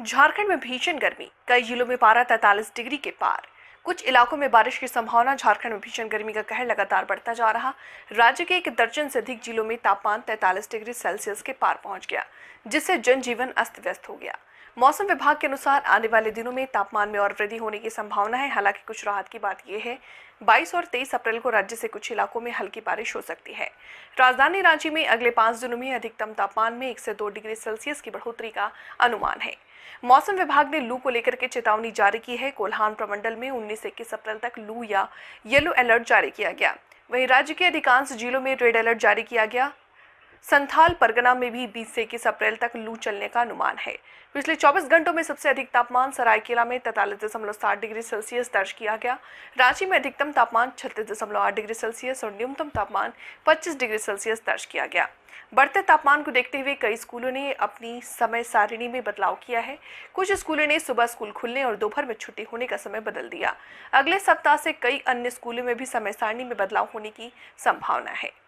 झारखंड में भीषण गर्मी कई जिलों में पारा तैतालीस डिग्री के पार कुछ इलाकों में बारिश की संभावना झारखंड में भीषण गर्मी का कहर लगातार बढ़ता जा रहा राज्य के एक दर्जन से अधिक जिलों में तापमान 43 डिग्री सेल्सियस के पार पहुंच गया जिससे जनजीवन अस्त व्यस्त हो गया मौसम विभाग के अनुसार आने वाले दिनों में तापमान में और वृद्धि होने की संभावना है हालांकि कुछ राहत की बात यह है 22 और 23 अप्रैल को राज्य से कुछ इलाकों में हल्की बारिश हो सकती है राजधानी रांची में अगले पांच दिनों में अधिकतम तापमान में एक से दो डिग्री सेल्सियस की बढ़ोतरी का अनुमान है मौसम विभाग ने लू को लेकर के चेतावनी जारी की है कोल्हान प्रमंडल में उन्नीस से इक्कीस अप्रैल तक लू या येलो अलर्ट जारी किया गया वहीं राज्य के अधिकांश जिलों में रेड अलर्ट जारी किया गया संथाल परगना में भी 20 से इक्कीस अप्रैल तक लू चलने का अनुमान है पिछले 24 घंटों में सबसे अधिक तापमान सरायकेला में तैतालीस दशमलव सात डिग्री सेल्सियस दर्ज किया गया रांची में अधिकतम तापमान छत्तीस दशमलव आठ डिग्री सेल्सियस और न्यूनतम तापमान पच्चीस डिग्री सेल्सियस दर्ज किया गया बढ़ते तापमान को देखते हुए कई स्कूलों ने अपनी समय सारिणी में बदलाव किया है कुछ स्कूलों ने सुबह स्कूल खुलने और दोपहर में छुट्टी होने का समय बदल दिया अगले सप्ताह से कई अन्य स्कूलों में भी समय सारिणी में बदलाव होने की संभावना है